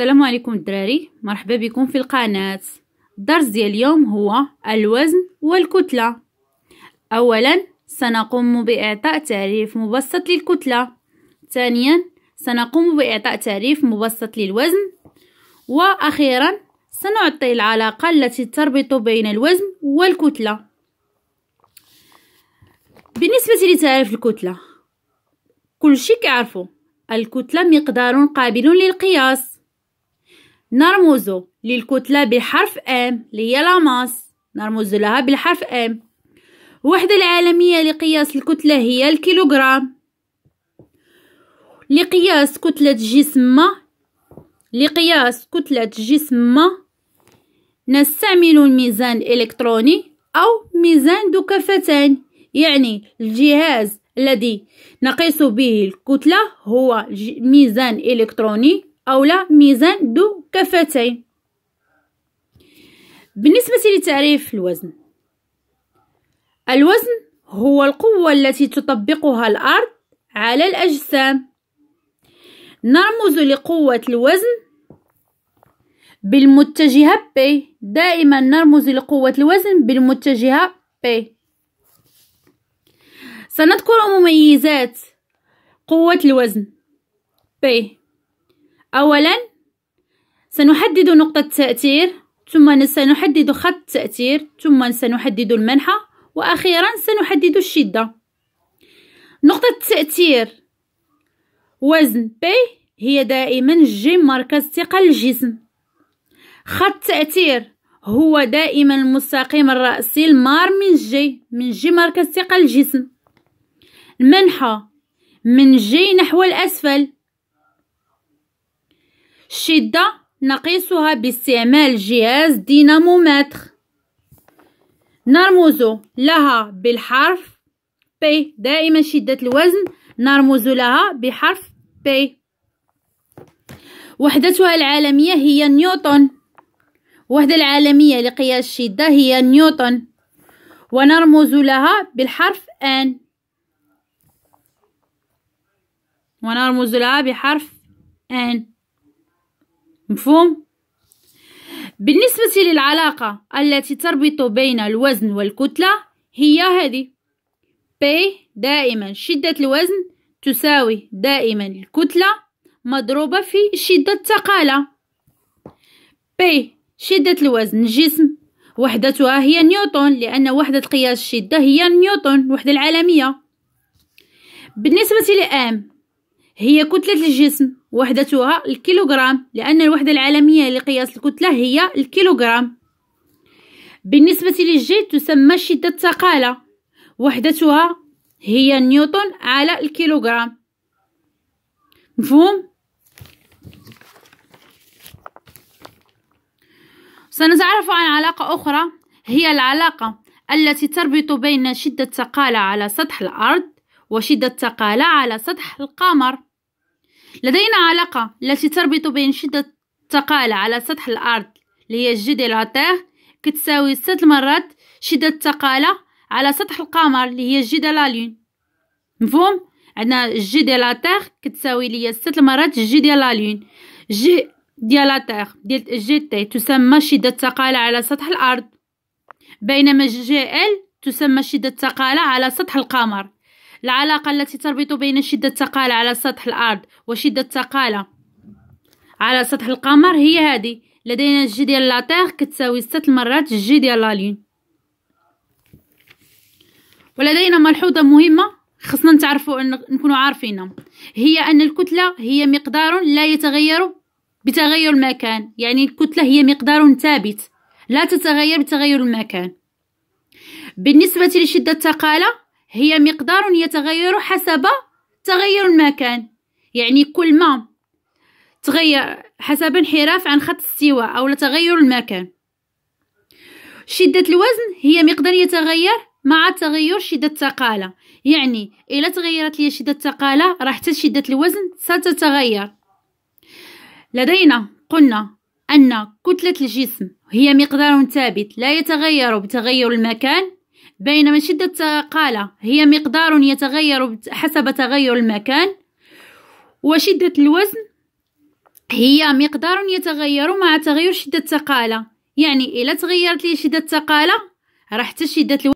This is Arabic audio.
السلام عليكم الدراري مرحبا بكم في القناة الدرس ديال اليوم هو الوزن والكتلة أولا سنقوم بإعطاء تعريف مبسط للكتلة ثانيا سنقوم بإعطاء تعريف مبسط للوزن وأخيرا سنعطي العلاقة التي تربط بين الوزن والكتلة بالنسبة لتعريف الكتلة كل شيء كعرفه الكتلة مقدار قابل للقياس نرمز للكتلة بحرف M اللي هي لاماس نرمز لها بالحرف M الوحدة العالمية لقياس الكتلة هي الكيلوغرام لقياس كتلة جسم ما لقياس كتلة جسم ما نستعمل الميزان الإلكتروني أو ميزان ذو كفتين يعني الجهاز الذي نقيس به الكتلة هو ميزان إلكتروني أو لا ميزان ذو كفتين بالنسبة لتعريف الوزن الوزن هو القوة التي تطبقها الأرض على الأجسام نرمز لقوة الوزن بالمتجهة P دائما نرمز لقوة الوزن بالمتجهة P سنذكر مميزات قوة الوزن P أولا سنحدد نقطة تأثير ثم سنحدد خط التأثير ثم سنحدد المنحى وأخيرا سنحدد الشدة نقطة التأثير وزن بي هي دائما جي مركز ثقة الجسم خط التأثير هو دائما المستقيم الرأسي المار من جي من جي مركز ثقة الجسم المنحى من جي نحو الأسفل الشدة نقيسها باستعمال جهاز دينامومتر نرمز لها بالحرف P دائما شدة الوزن نرمز لها بحرف P وحدتها العالمية هي نيوتن وحدة العالمية لقياس الشدة هي نيوتن ونرمز لها بالحرف N ونرمز لها بحرف N مفهوم بالنسبة للعلاقة التي تربط بين الوزن والكتلة هي هذه P دائما شدة الوزن تساوي دائما الكتلة مضروبة في شدة الثقالة P شدة الوزن الجسم وحدتها هي نيوتن لأن وحدة قياس الشدة هي نيوتن الوحدة العالمية بالنسبة لام هي كتلة الجسم وحدتها الكيلوغرام لأن الوحدة العالمية لقياس الكتلة هي الكيلوغرام بالنسبة للجهد تسمى شدة الثقالة وحدتها هي نيوتن على الكيلوغرام مفهوم سنتعرف عن علاقة أخرى هي العلاقة التي تربط بين شدة الثقالة على سطح الأرض وشدة الثقالة على سطح القمر لدينا علاقة التي تربط بين شدة التقالة على سطح الأرض اللي هي جي دي كتساوي ست مرات شدة التقالة على سطح القمر اللي هي جي دي لالون مفهوم عندنا جي دي لاتيغ كتساوي ليا ست مرات جي دي لالون جي ديال لاتيغ ديال جي تي تسمى شدة التقالة على سطح الأرض بينما جي ال تسمى شدة التقالة على سطح القمر العلاقة التي تربط بين شدة الثقالة على سطح الأرض وشدة الثقالة على سطح القمر هي هذه لدينا الجي ديال لاتيغ كتساوي ست مرات الجي ديال لالين ولدينا ملحوظة مهمة خصنا نتعرفوا أن نكونوا عارفينها هي أن الكتلة هي مقدار لا يتغير بتغير المكان يعني الكتلة هي مقدار ثابت لا تتغير بتغير المكان بالنسبة لشدة الثقالة هي مقدار يتغير حسب تغير المكان يعني كل ما تغير حسب انحراف عن خط السوى أو تغير المكان شدة الوزن هي مقدار يتغير مع تغير شدة الثقالة يعني إلا تغيرت لي شدة الثقالة راح حتى شدة الوزن ستتغير لدينا قلنا أن كتلة الجسم هي مقدار ثابت لا يتغير بتغير المكان بينما شدة قالة هي مقدار يتغير حسب تغير المكان وشدة الوزن هي مقدار يتغير مع تغير شدة الثقالة يعني إلا تغيرت لي شدة الثقالة راح تشدة الوزن